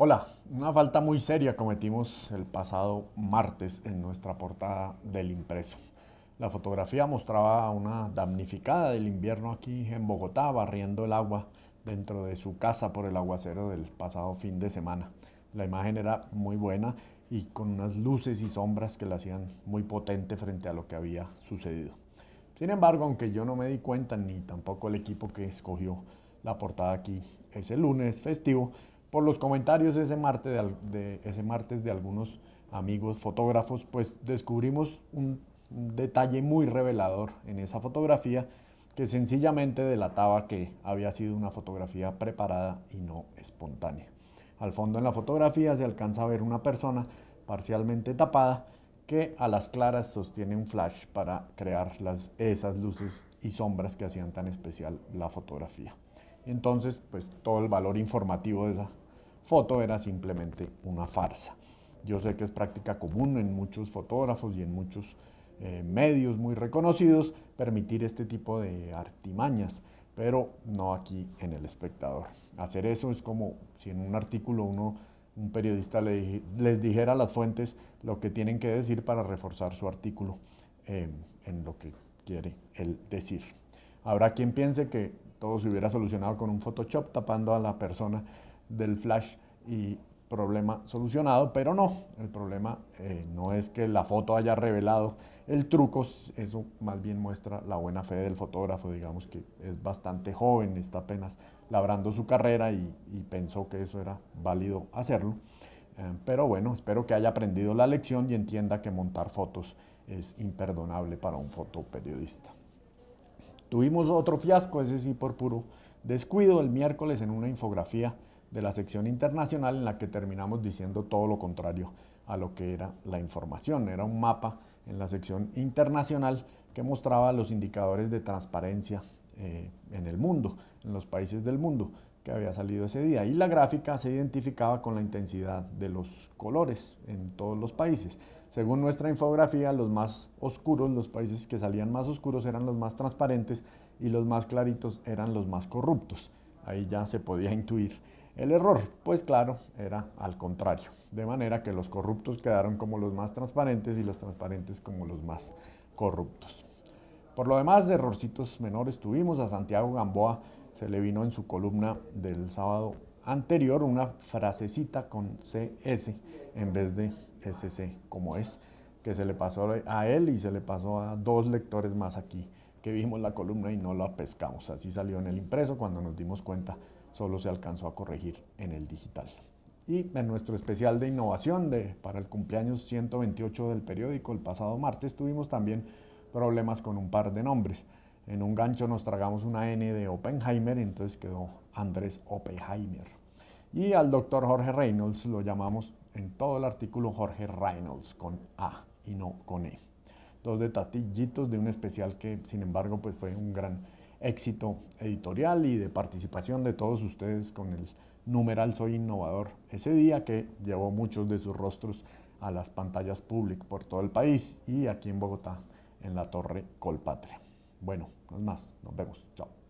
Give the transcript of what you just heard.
Hola, una falta muy seria cometimos el pasado martes en nuestra portada del impreso. La fotografía mostraba a una damnificada del invierno aquí en Bogotá barriendo el agua dentro de su casa por el aguacero del pasado fin de semana. La imagen era muy buena y con unas luces y sombras que la hacían muy potente frente a lo que había sucedido. Sin embargo, aunque yo no me di cuenta ni tampoco el equipo que escogió la portada aquí ese lunes festivo, por los comentarios ese martes de, ese martes de algunos amigos fotógrafos, pues descubrimos un, detalle muy revelador en esa fotografía que sencillamente delataba que había sido una fotografía preparada y no espontánea. Al fondo en la fotografía se alcanza a ver una persona parcialmente tapada que a las claras sostiene un flash para crear esas luces y sombras que hacían tan especial la fotografía. Entonces, pues todo el valor informativo de esa foto era simplemente una farsa. Yo sé que es práctica común en muchos fotógrafos y en muchos eh, medios muy reconocidos permitir este tipo de artimañas, pero no aquí en el espectador. Hacer eso es como si en un artículo uno, un periodista les dijera a las fuentes lo que tienen que decir para reforzar su artículo eh, en lo que quiere él decir. Habrá quien piense que todo se hubiera solucionado con un Photoshop tapando a la persona del flash y problema solucionado, pero no, el problema eh, no es que la foto haya revelado el truco, eso más bien muestra la buena fe del fotógrafo, digamos que es bastante joven, está apenas labrando su carrera y, pensó que eso era válido hacerlo. Eh, pero bueno, espero que haya aprendido la lección y entienda que montar fotos es imperdonable para un fotoperiodista. Tuvimos otro fiasco, ese sí por puro descuido, el miércoles en una infografía de la sección internacional en la que terminamos diciendo todo lo contrario a lo que era la información. Era un mapa en la sección internacional que mostraba los indicadores de transparencia eh, en el mundo, en los países del mundo que había salido ese día. Y la gráfica se identificaba con la intensidad de los colores en todos los países. Según nuestra infografía, los más oscuros, los países que salían más oscuros eran los más transparentes y los más claritos eran los más corruptos. Ahí ya se podía intuir el error, pues claro, era al contrario. De manera que los corruptos quedaron como los más transparentes y los transparentes como los más corruptos. Por lo demás, de errorcitos menores tuvimos a Santiago Gamboa, se le vino en su columna del sábado anterior una frasecita con CS en vez de SC, como es, que se le pasó a él y se le pasó a dos lectores más aquí, que vimos la columna y no la pescamos. Así salió en el impreso, cuando nos dimos cuenta solo se alcanzó a corregir en el digital. Y en nuestro especial de innovación de, para el cumpleaños 128 del periódico, el pasado martes, tuvimos también problemas con un par de nombres. En un gancho nos tragamos una N de Oppenheimer, entonces quedó Andrés Oppenheimer. Y al doctor Jorge Reynolds lo llamamos en todo el artículo Jorge Reynolds con A y no con E. Dos detallitos de un especial que sin embargo pues fue un gran éxito editorial y de participación de todos ustedes con el numeral Soy Innovador ese día que llevó muchos de sus rostros a las pantallas públicas por todo el país y aquí en Bogotá en la Torre Colpatria. Bueno, no más, nos vemos, chao.